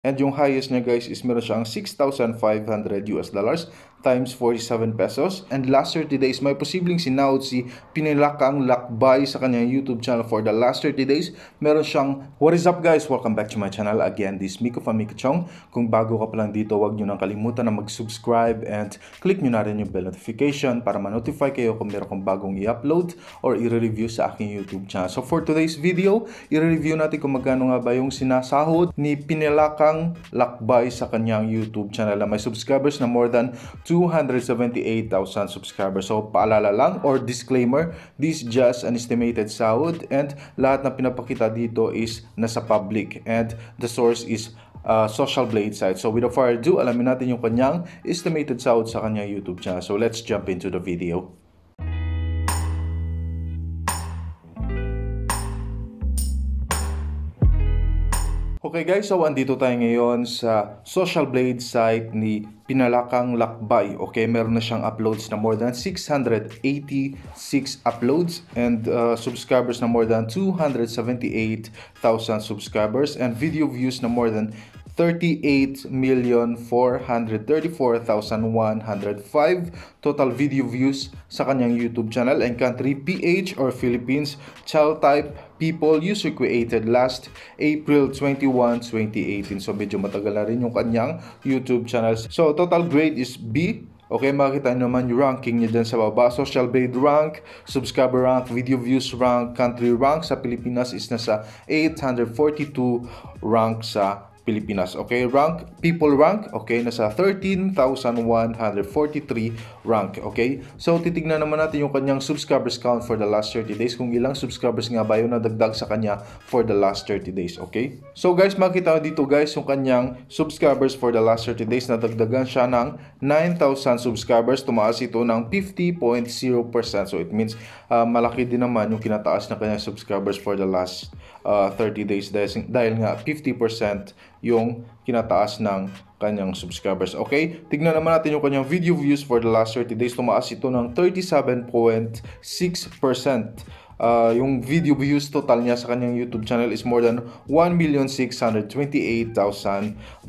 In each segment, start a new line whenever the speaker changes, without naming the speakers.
And yung highest niya guys is meron siyang 6,500 US dollars times 47 pesos. And last 30 days, may posibleng sinout si Pinilakang Lakbay sa kanyang YouTube channel for the last 30 days. Meron siyang, what is up guys? Welcome back to my channel again. This Miko Famiko Chong. Kung bago ka pa lang dito, huwag nyo nang kalimutan na mag-subscribe and click nyo na rin yung bell notification para ma-notify kayo kung meron kong bagong i-upload or i-review sa aking YouTube channel. So for today's video, i-review natin kung magkano nga ba yung sinasahod ni Pinilakang Lakbay sa kanyang YouTube channel. May subscribers na more than 278,000 subscribers. So paalala lang or disclaimer, this just an estimated sahod and lahat ng pinapakita dito is nasa public and the source is uh, social blade site. So without further ado, alamin natin yung kanyang estimated sahod sa kanyang YouTube channel. So let's jump into the video. Okay guys, so andito tayo ngayon sa Social Blade site ni Pinalakang Lakbay. Okay, meron na siyang uploads na more than 686 uploads and uh, subscribers na more than 278,000 subscribers and video views na more than 38,434,105 total video views sa kanyang YouTube channel and country PH or Philippines child type people user created last April 21, 2018. So medyo matagal na rin yung kanyang YouTube channel. So total grade is B Okay, makikita makita naman yung ranking niya dyan sa baba. Social paid rank, subscriber rank, video views rank, country rank sa Pilipinas is nasa 842 rank sa Pilipinas. Okay, rank, people rank, okay, nasa 13,143 rank, okay? So, titignan naman natin yung kanyang subscribers count for the last 30 days, kung ilang subscribers nga ba yung nadagdag sa kanya for the last 30 days, okay? So, guys, makita dito guys yung kanyang subscribers for the last 30 days, nadagdagan siya ng 9,000 subscribers, tumaas ito ng 50.0%. So, it means uh, malaki din naman yung kinataas na kanyang subscribers for the last uh, ah, 30 days dahil, dahil nga 50% yung kinataas ng kanyang subscribers. Okay? Tignan naman natin yung kanyang video views for the last 30 days. Tumaas ito ng 37.6% uh, yung video views total niya sa kanyang YouTube channel is more than 1,628,000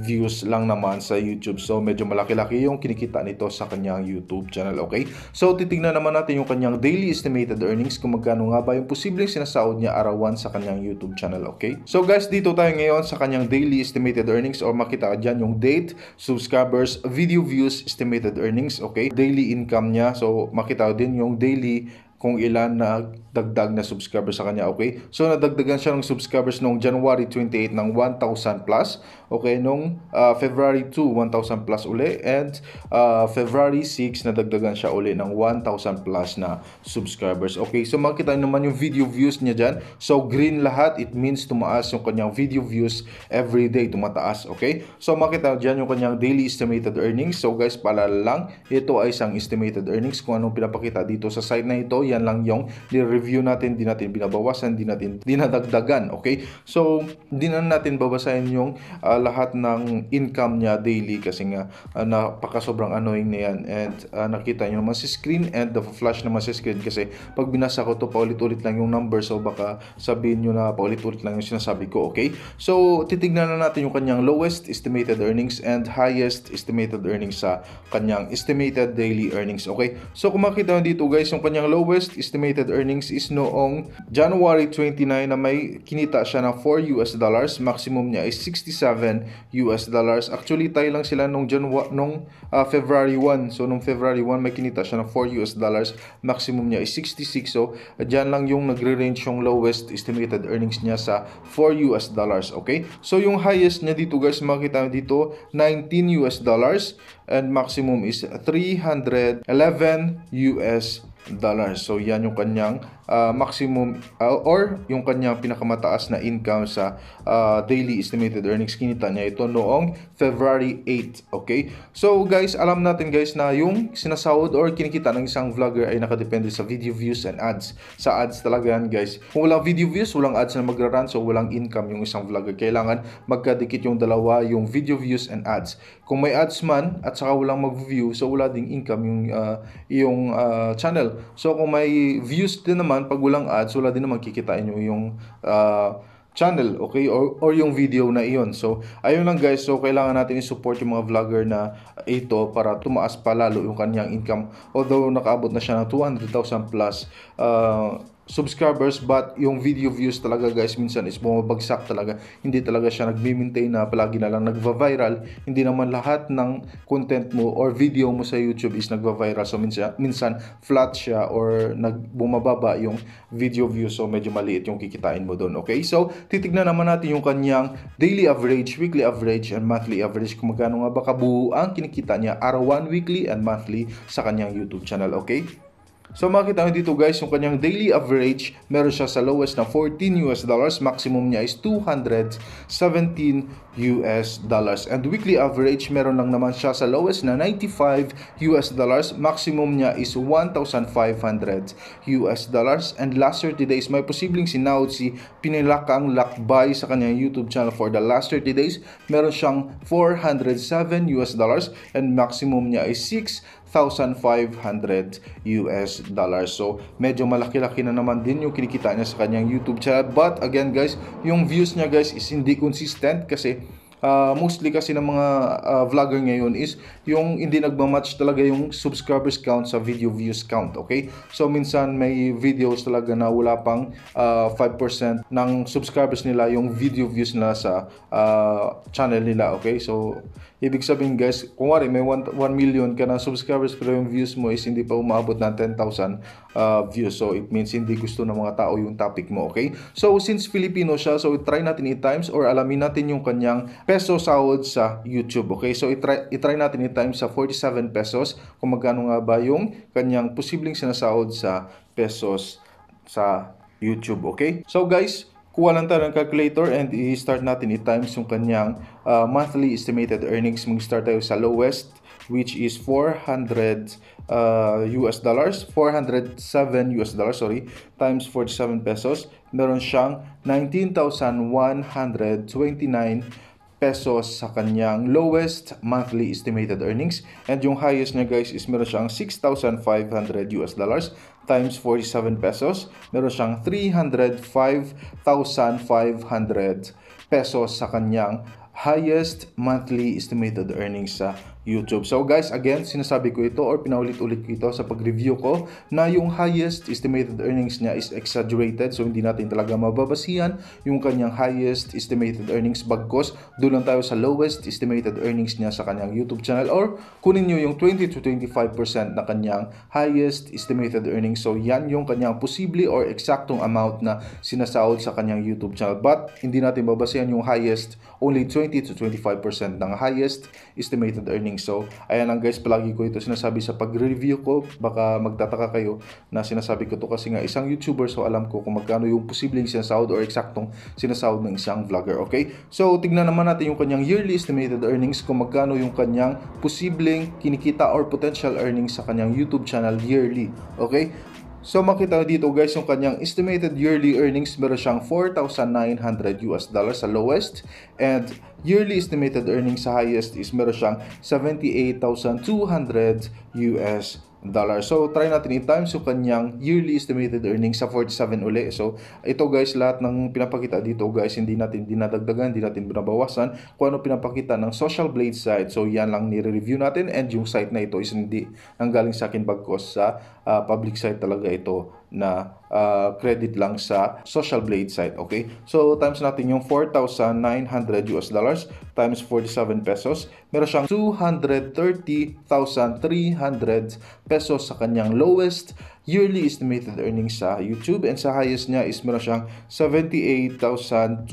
views lang naman sa YouTube. So medyo malaki-laki yung kinikita nito sa kanyang YouTube channel, okay? So titingnan naman natin yung kanyang daily estimated earnings kung magkano nga ba yung posibleng sinasahod niya arawan sa kanyang YouTube channel, okay? So guys, dito tayo ngayon sa kanyang daily estimated earnings or makita ka dyan yung date, subscribers, video views, estimated earnings, okay? Daily income niya. So makita din yung daily kung ilan na dagdag na subscribers sa kanya, okay? So, nadagdagan siya ng subscribers noong January 28 ng 1,000 plus. Okay, nung uh, February 2, 1,000 plus uli. And uh, February 6, nadagdagan siya uli ng 1,000 plus na subscribers. Okay, so makita naman yung video views niya diyan So green lahat, it means tumaas yung kanyang video views every day, tumataas. Okay, so makita diyan yung kanyang daily estimated earnings. So guys, pala lang, ito ay isang estimated earnings. Kung anong pinapakita dito sa site na ito, yan lang yung review natin, di natin binabawasan, di natin dinadagdagan. Okay, so di natin babasahin yung uh, lahat ng income niya daily kasi nga uh, ah, napaka sobrang annoying na yan and uh, nakita niyo naman si screen and the flash naman si screen kasi pag binasa ko to paulit-ulit lang yung number so baka sabihin niyo na paulit-ulit lang yung sinasabi ko okay so titignan na natin yung kanyang lowest estimated earnings and highest estimated earnings sa kanyang estimated daily earnings okay so kung makita nyo dito guys yung kanyang lowest estimated earnings is noong January 29 na may kinita siya na 4 US dollars maximum niya is 67 US dollars. Actually, tayo lang sila nung, Janwa, nung uh, February 1. So, nung February 1, may kinita siya ng 4 US dollars. Maximum niya is 66. So, dyan lang yung nagre-range yung lowest estimated earnings niya sa 4 US dollars. Okay? So, yung highest niya dito guys, makikita nyo dito, 19 US dollars and maximum is 311 US dollars. So yan yung kanyang uh, maximum uh, or yung kanyang pinakamataas na income sa uh, daily estimated earnings kinita niya ito noong February 8. Okay? So guys, alam natin guys na yung sinasahod or kinikita ng isang vlogger ay nakadepende sa video views and ads. Sa ads talaga yan guys. Kung walang video views, walang ads na magraran so walang income yung isang vlogger. Kailangan magkadikit yung dalawa, yung video views and ads. Kung may ads man at saka walang mag-view, so wala ding income yung uh, yung uh, channel well. So kung may views din naman, pag walang ads, wala din naman kikitain nyo yung uh, channel, okay? Or, or yung video na iyon. So, ayun lang guys. So, kailangan natin i-support yung mga vlogger na ito para tumaas pa lalo yung kanyang income. Although, nakaabot na siya ng 200,000 plus uh, subscribers but yung video views talaga guys minsan is bumabagsak talaga hindi talaga siya nagme-maintain na palagi na lang nagva-viral hindi naman lahat ng content mo or video mo sa YouTube is nagva-viral so minsan, minsan flat siya or nagbumababa yung video views so medyo maliit yung kikitain mo doon okay so titignan naman natin yung kanyang daily average weekly average and monthly average kung magkano nga ba kabuo ang kinikita niya araw arawan weekly and monthly sa kanyang YouTube channel okay So makita nyo dito guys, yung kanyang daily average, meron siya sa lowest na 14 US dollars, maximum niya is 217 US dollars. And weekly average, meron lang naman siya sa lowest na 95 US dollars, maximum niya is 1,500 US dollars. And last 30 days, may posibleng sinaut si Pinilaka Pinilakang Lakbay sa kanyang YouTube channel for the last 30 days. Meron siyang 407 US dollars and maximum niya is 6 1,500 US dollars. So, medyo malaki-laki na naman din yung kinikita niya sa kanyang YouTube channel. But again guys, yung views niya guys is hindi consistent kasi uh, mostly kasi ng mga uh, vlogger ngayon is yung hindi nagmamatch talaga yung subscribers count sa video views count, okay? So, minsan may videos talaga na wala pang uh, ah, 5% ng subscribers nila yung video views nila sa uh, channel nila, okay? So, ibig sabihin guys, kung wari may 1 million ka na subscribers pero yung views mo is hindi pa umabot ng 10,000 uh, ah, views. So, it means hindi gusto ng mga tao yung topic mo, okay? So, since Filipino siya, so try natin i-times or alamin natin yung kanyang peso sahod sa YouTube, okay? So, itry, itry natin i times sa 47 pesos kung magkano nga ba yung kanyang posibleng sinasahod sa pesos sa YouTube, okay? So guys, kuha lang tayo ng calculator and i-start natin i-times yung kanyang uh, monthly estimated earnings. Mag-start tayo sa lowest which is 400 uh, US dollars, 407 US dollars, sorry, times 47 pesos. Meron siyang 19,129 pesos sa kanyang lowest monthly estimated earnings and yung highest niya guys is meron siyang 6,500 US dollars times 47 pesos meron siyang 305,500 pesos sa kanyang highest monthly estimated earnings sa YouTube. So guys, again, sinasabi ko ito or pinaulit-ulit ko ito sa pag-review ko na yung highest estimated earnings niya is exaggerated. So hindi natin talaga mababasihan yung kanyang highest estimated earnings bagkos doon lang tayo sa lowest estimated earnings niya sa kanyang YouTube channel or kunin niyo yung 20 to 25% na kanyang highest estimated earnings. So yan yung kanyang posible or eksaktong amount na sinasahod sa kanyang YouTube channel. But hindi natin babasihan yung highest only 20 to 25% ng highest estimated earnings gaming. So, ayan lang guys, palagi ko ito sinasabi sa pag-review ko. Baka magtataka kayo na sinasabi ko to kasi nga isang YouTuber so alam ko kung magkano yung posibleng sinasahod or eksaktong sinasahod ng isang vlogger, okay? So, tignan naman natin yung kanyang yearly estimated earnings kung magkano yung kanyang posibleng kinikita or potential earnings sa kanyang YouTube channel yearly, okay? So makita dito guys yung kanyang estimated yearly earnings meron siyang 4,900 US dollars sa lowest and yearly estimated earnings sa highest is meron siyang 78,200 US dollar. So, try natin i-times yung kanyang yearly estimated earnings sa 47 uli. So, ito guys, lahat ng pinapakita dito guys, hindi natin dinadagdagan, hindi natin binabawasan kung ano pinapakita ng Social Blade site. So, yan lang nire-review natin and yung site na ito is hindi nanggaling sa akin bagkos sa uh, public site talaga ito na uh, credit lang sa Social Blade site, okay? So, times natin yung 4,900 US dollars times 47 pesos. Meron siyang 230,300 pesos sa kanyang lowest yearly estimated earnings sa YouTube and sa highest niya is meron siyang 78,200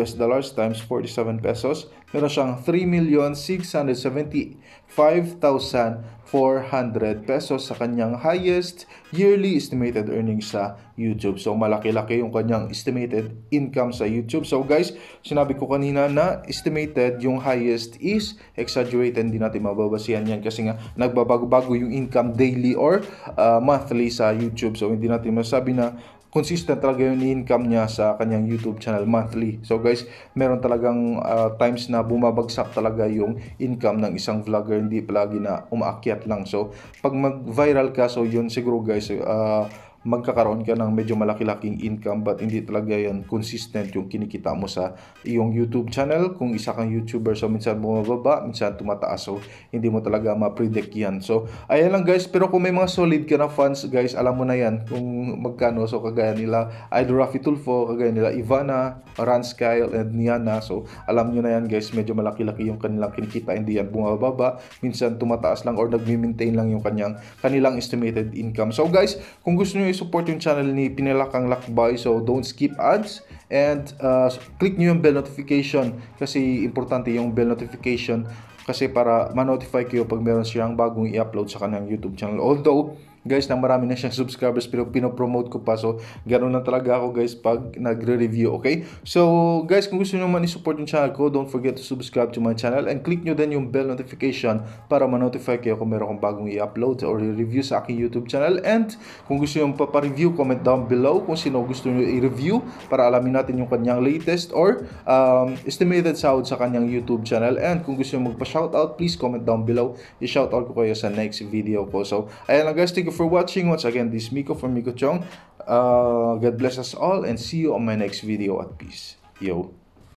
US dollars times 47 pesos. Meron siyang 3,675,000 400 pesos sa kanyang highest yearly estimated earnings sa YouTube. So malaki-laki yung kanyang estimated income sa YouTube. So guys, sinabi ko kanina na estimated yung highest is exaggerated. Hindi natin mababasihan yan kasi nga nagbabago-bago yung income daily or uh, monthly sa YouTube. So hindi natin masabi na consistent talaga yung income niya sa kanyang YouTube channel monthly. So guys, meron talagang uh, times na bumabagsak talaga yung income ng isang vlogger, hindi palagi na umaakyat lang. So pag mag-viral ka, so yun siguro guys, uh, magkakaroon ka ng medyo malaki-laking income but hindi talaga yan consistent yung kinikita mo sa iyong YouTube channel. Kung isa kang YouTuber, so minsan bumababa, minsan tumataas. So, hindi mo talaga ma-predict yan. So, ayan lang guys. Pero kung may mga solid ka na fans, guys, alam mo na yan kung magkano. So, kagaya nila Idol Rafi Tulfo, kagaya nila Ivana, Rance Kyle, and Niana. So, alam nyo na yan guys. Medyo malaki-laki yung kanilang kinikita. Hindi yan bumababa. Minsan tumataas lang or nag-maintain lang yung kanyang, kanilang estimated income. So, guys, kung gusto nyo support yung channel ni Pinalakang Lakbay. So, don't skip ads and uh, click nyo yung bell notification kasi importante yung bell notification kasi para ma-notify kayo pag meron siyang bagong i-upload sa kanyang YouTube channel. Although, guys na marami na siyang subscribers pero pinopromote ko pa so ganun na talaga ako guys pag nagre-review okay so guys kung gusto nyo man i-support yung channel ko don't forget to subscribe to my channel and click nyo din yung bell notification para ma-notify kayo kung meron akong bagong i-upload or i review sa aking YouTube channel and kung gusto nyo pa-review comment down below kung sino gusto nyo i-review para alamin natin yung kanyang latest or um, estimated sound sa kanyang YouTube channel and kung gusto nyo magpa-shoutout please comment down below i-shoutout ko kayo sa next video ko so ayan lang guys thank you for watching. Once again, this is Miko from Miko Chong. Uh, God bless us all and see you on my next video at peace. Yo.